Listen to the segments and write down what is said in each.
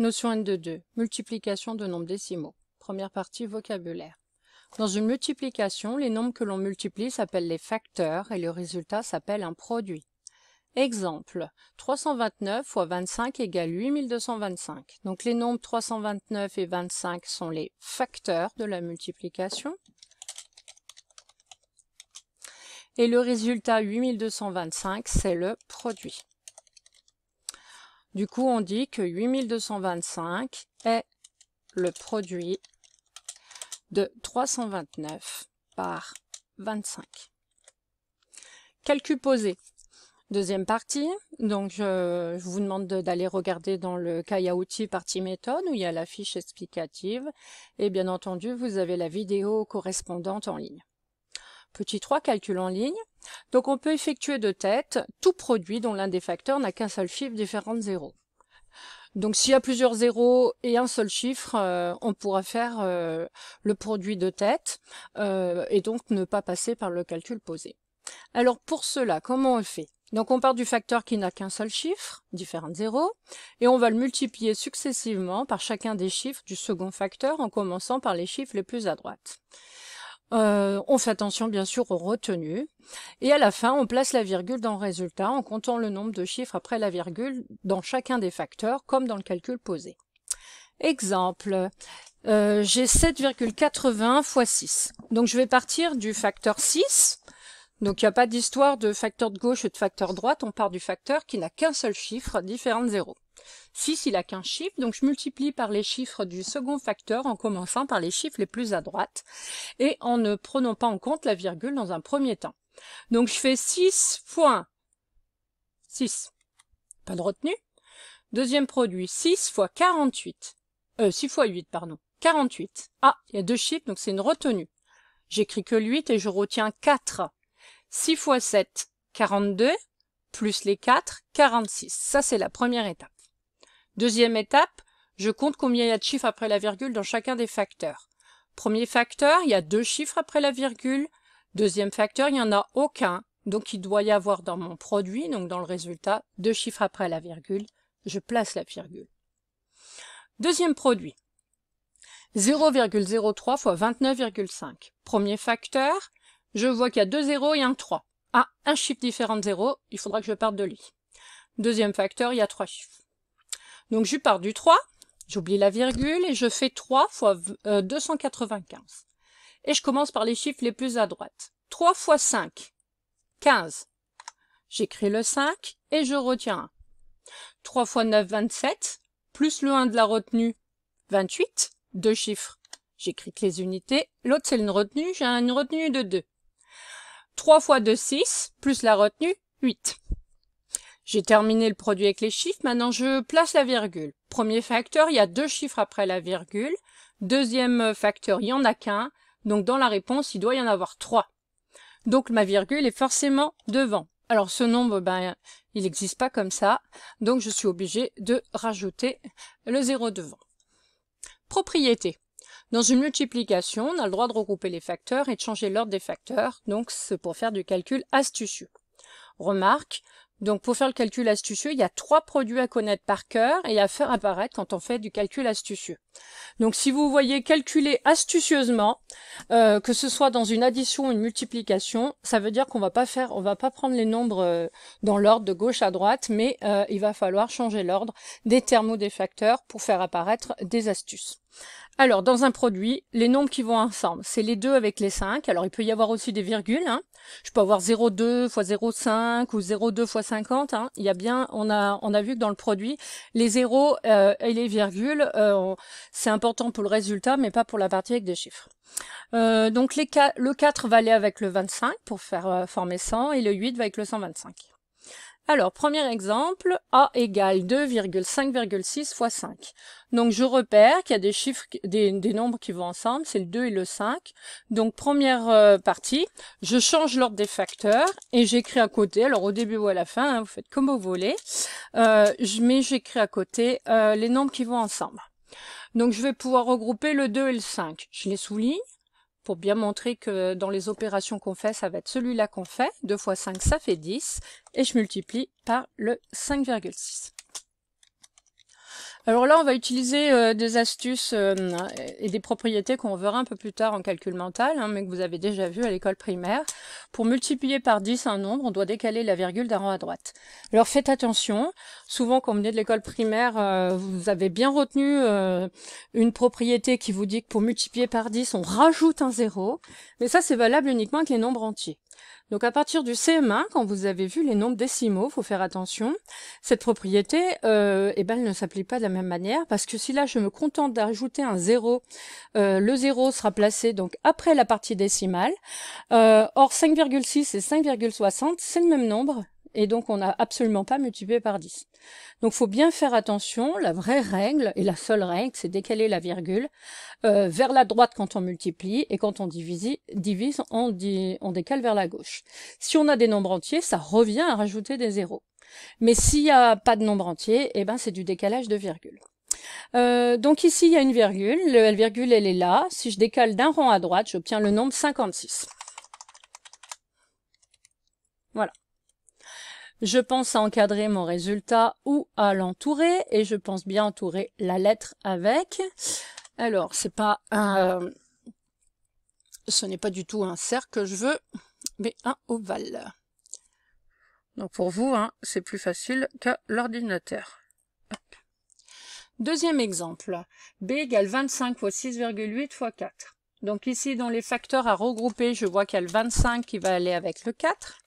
Notion N de 2. Multiplication de nombres décimaux. Première partie vocabulaire. Dans une multiplication, les nombres que l'on multiplie s'appellent les facteurs et le résultat s'appelle un produit. Exemple, 329 x 25 égale 8225. Donc les nombres 329 et 25 sont les facteurs de la multiplication. Et le résultat 8225, c'est le produit. Du coup, on dit que 8225 est le produit de 329 par 25. Calcul posé. Deuxième partie, donc je, vous demande d'aller regarder dans le cahier outils partie méthode où il y a la fiche explicative et bien entendu vous avez la vidéo correspondante en ligne. Petit 3, calcul en ligne. Donc on peut effectuer de tête tout produit dont l'un des facteurs n'a qu'un seul chiffre différent de 0. Donc s'il y a plusieurs zéros et un seul chiffre, euh, on pourra faire euh, le produit de tête euh, et donc ne pas passer par le calcul posé. Alors pour cela, comment on le fait Donc on part du facteur qui n'a qu'un seul chiffre, différent de zéro, et on va le multiplier successivement par chacun des chiffres du second facteur en commençant par les chiffres les plus à droite. Euh, on fait attention bien sûr aux retenues. Et à la fin, on place la virgule dans le résultat en comptant le nombre de chiffres après la virgule dans chacun des facteurs, comme dans le calcul posé. Exemple, euh, j'ai 7,80 fois 6. Donc je vais partir du facteur 6 donc il n'y a pas d'histoire de facteur de gauche et de facteur droite, on part du facteur qui n'a qu'un seul chiffre, différent de 0. 6, il n'a qu'un chiffre, donc je multiplie par les chiffres du second facteur en commençant par les chiffres les plus à droite et en ne prenant pas en compte la virgule dans un premier temps. Donc je fais 6 fois 6, pas de retenue. Deuxième produit, 6 fois 48, euh, 6 fois 8, pardon, 48. Ah, il y a deux chiffres, donc c'est une retenue. J'écris que 8 et je retiens 4. 6 fois 7, 42, plus les 4, 46. Ça, c'est la première étape. Deuxième étape, je compte combien il y a de chiffres après la virgule dans chacun des facteurs. Premier facteur, il y a deux chiffres après la virgule. Deuxième facteur, il n'y en a aucun. Donc il doit y avoir dans mon produit, donc dans le résultat, deux chiffres après la virgule. Je place la virgule. Deuxième produit. 0,03 fois 29,5. Premier facteur, je vois qu'il y a deux zéros et un 3. Ah, un chiffre différent de 0, il faudra que je parte de lui. Deuxième facteur, il y a trois chiffres. Donc je pars du 3, j'oublie la virgule et je fais 3 fois 295. Euh, et je commence par les chiffres les plus à droite. 3 fois 5, 15. J'écris le 5 et je retiens 1. 3 fois 9, 27, plus le 1 de la retenue, 28, deux chiffres. J'écris que les unités. L'autre, c'est une retenue, j'ai une retenue de 2. 3 fois 2, 6, plus la retenue, 8. J'ai terminé le produit avec les chiffres, maintenant je place la virgule. Premier facteur, il y a deux chiffres après la virgule. Deuxième facteur, il n'y en a qu'un. Donc dans la réponse, il doit y en avoir trois. Donc ma virgule est forcément devant. Alors ce nombre, ben, il n'existe pas comme ça, donc je suis obligée de rajouter le zéro devant. Propriété. Dans une multiplication, on a le droit de regrouper les facteurs et de changer l'ordre des facteurs, donc c'est pour faire du calcul astucieux. Remarque, donc pour faire le calcul astucieux, il y a trois produits à connaître par cœur et à faire apparaître quand on fait du calcul astucieux. Donc si vous voyez calculer astucieusement, euh, que ce soit dans une addition ou une multiplication, ça veut dire qu'on va pas faire, on va pas prendre les nombres euh, dans l'ordre de gauche à droite, mais euh, il va falloir changer l'ordre des termes ou des facteurs pour faire apparaître des astuces. Alors, dans un produit, les nombres qui vont ensemble, c'est les deux avec les 5. Alors, il peut y avoir aussi des virgules. Hein. Je peux avoir 0,2 x 0,5 ou 0,2 x 50. Il y a bien, on a, on a vu que dans le produit, les zéros euh, et les virgules, euh, c'est important pour le résultat, mais pas pour la partie avec des chiffres. Euh, donc, les, le 4 va aller avec le 25 pour faire former 100 et le 8 va avec le 125. Alors, premier exemple, A égale 2,5,6 fois 5. Donc, je repère qu'il y a des chiffres, des, nombres qui vont ensemble, c'est le 2 et le 5. Donc, première euh, partie, je change l'ordre des facteurs et j'écris à côté, alors au début ou à la fin, hein, vous faites comme au voulez, euh, mais j'écris à côté euh, les nombres qui vont ensemble. Donc, je vais pouvoir regrouper le 2 et le 5. Je les souligne pour bien montrer que dans les opérations qu'on fait, ça va être celui-là qu'on fait. 2 fois 5, ça fait 10. Et je multiplie par le 5,6. Alors là, on va utiliser euh, des astuces euh, et des propriétés qu'on verra un peu plus tard en calcul mental, hein, mais que vous avez déjà vu à l'école primaire. Pour multiplier par 10 un nombre, on doit décaler la virgule d'un rang à droite. Alors faites attention, souvent quand vous venez de l'école primaire, euh, vous avez bien retenu une propriété qui vous dit que pour multiplier par 10, on rajoute un zéro, mais ça c'est valable uniquement avec les nombres entiers. Donc à partir du CM1, quand vous avez vu les nombres décimaux, faut faire attention, cette propriété, euh, eh ben, elle ne s'applique pas de la même manière, parce que si là je me contente d'ajouter un 0, euh, le 0 sera placé donc après la partie décimale. Euh, or 5,6 et 5,60, c'est le même nombre, et donc on n'a absolument pas multiplié par 10. Donc faut bien faire attention, la vraie règle, et la seule règle, c'est décaler la virgule euh, vers la droite quand on multiplie, et quand on divise, on, décale vers la gauche. Si on a des nombres entiers, ça revient à rajouter des zéros. Mais s'il n'y a pas de nombre entier, eh ben c'est du décalage de virgule. Euh, donc ici, il y a une virgule, la virgule, elle est là. Si je décale d'un rang à droite, j'obtiens le nombre 56. Voilà. Je pense à encadrer mon résultat ou à l'entourer, et je pense bien entourer la lettre avec. Alors, c'est pas un... ce n'est pas du tout un cercle que je veux, mais un ovale. Donc pour vous, hein, c'est plus facile que l'ordinateur. Deuxième exemple. B égale 25 fois 6,8 fois 4. Donc ici, dans les facteurs à regrouper, je vois qu'il y a le 25 qui va aller avec le 4.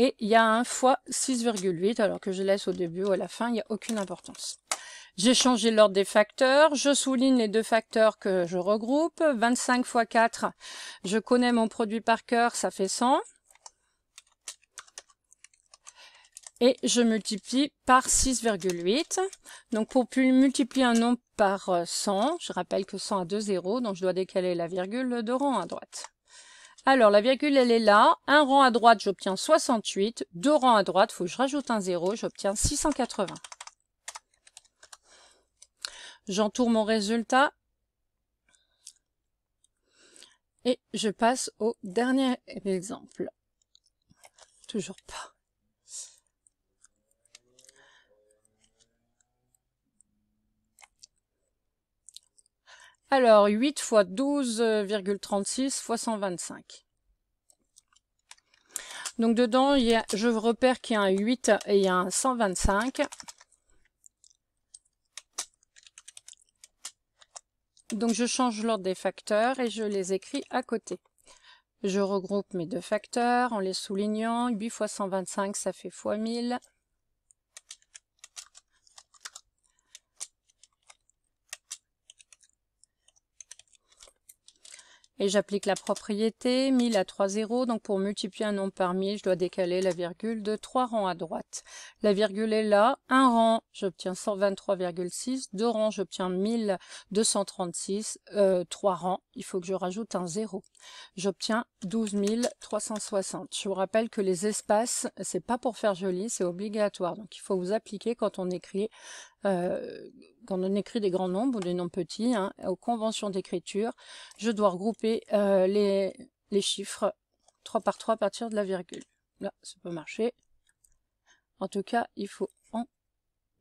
Et il y a un fois 6,8, alors que je laisse au début ou à la fin, il n'y a aucune importance. J'ai changé l'ordre des facteurs, je souligne les deux facteurs que je regroupe. 25 fois 4, je connais mon produit par cœur, ça fait 100. et je multiplie par 6,8. Donc pour multiplier un nombre par 100, euh, je rappelle que 100 a deux zéros, donc je dois décaler la virgule de rang à droite. Alors, la virgule, elle est là. Un rang à droite, j'obtiens 68. Deux rangs à droite, faut que je rajoute un 0, j'obtiens 680. J'entoure mon résultat. Et je passe au dernier exemple. Toujours pas. Alors, 8 x 12,36 x 125. Donc dedans, il y a, je repère qu'il y a un 8 et il y a un 125. Donc je change l'ordre des facteurs et je les écris à côté. Je regroupe mes deux facteurs en les soulignant. 8 x 125, ça fait x 1000. Et j'applique la propriété, 1000 à 3 donc pour multiplier un nombre par 1000, je dois décaler la virgule de 3 rangs à droite. La virgule est là, un rang, j'obtiens 123,6, deux rangs, j'obtiens 1236, euh, 3 rangs, il faut que je rajoute un zéro. J'obtiens 12360. Je vous rappelle que les espaces, c'est pas pour faire joli, c'est obligatoire, donc il faut vous appliquer quand on écrit... Euh, quand on écrit des grands nombres ou des nombres petits, hein, aux conventions d'écriture, je dois regrouper euh, les, les chiffres 3 par 3 à partir de la virgule. Là, ça peut marcher. En tout cas, il faut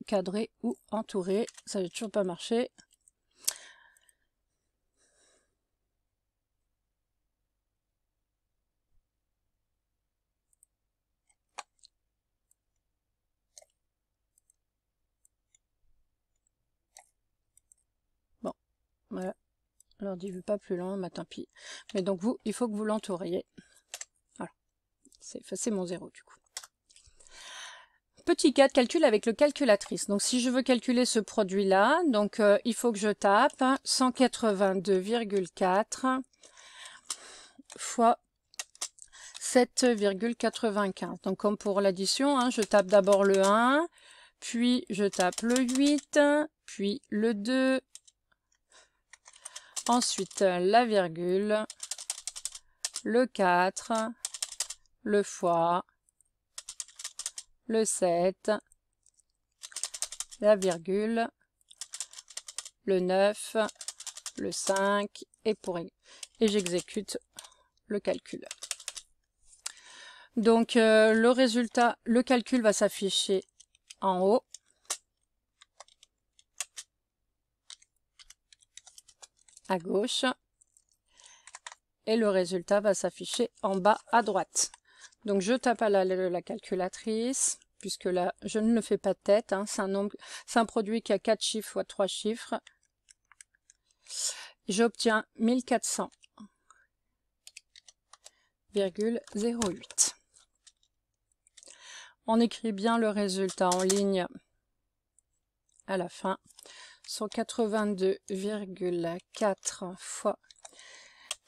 encadrer ou entourer. Ça n'a toujours pas marché. vu pas plus loin, mais tant pis. Mais donc vous, il faut que vous l'entouriez. Voilà. C'est mon zéro du coup. Petit cas de calcul avec le calculatrice. Donc si je veux calculer ce produit-là, donc euh, il faut que je tape 182,4 fois 7,95. Donc comme pour l'addition, hein, je tape d'abord le 1, puis je tape le 8, puis le 2, ensuite euh, la virgule, le 4, le fois, le 7, la virgule, le 9, le 5 et pour et j'exécute le calcul. Donc euh, le résultat, le calcul va s'afficher en haut gauche et le résultat va s'afficher en bas à droite. Donc je tape à la, calculatrice puisque là je ne le fais pas tête, hein. c'est un, nombre, c'est un produit qui a quatre chiffres fois trois chiffres. J'obtiens 1400,08. On écrit bien le résultat en ligne à la fin. 182,4 fois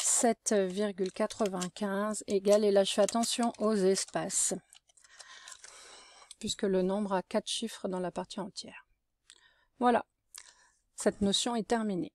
7,95 égale, et là je fais attention aux espaces, puisque le nombre a quatre chiffres dans la partie entière. Voilà, cette notion est terminée.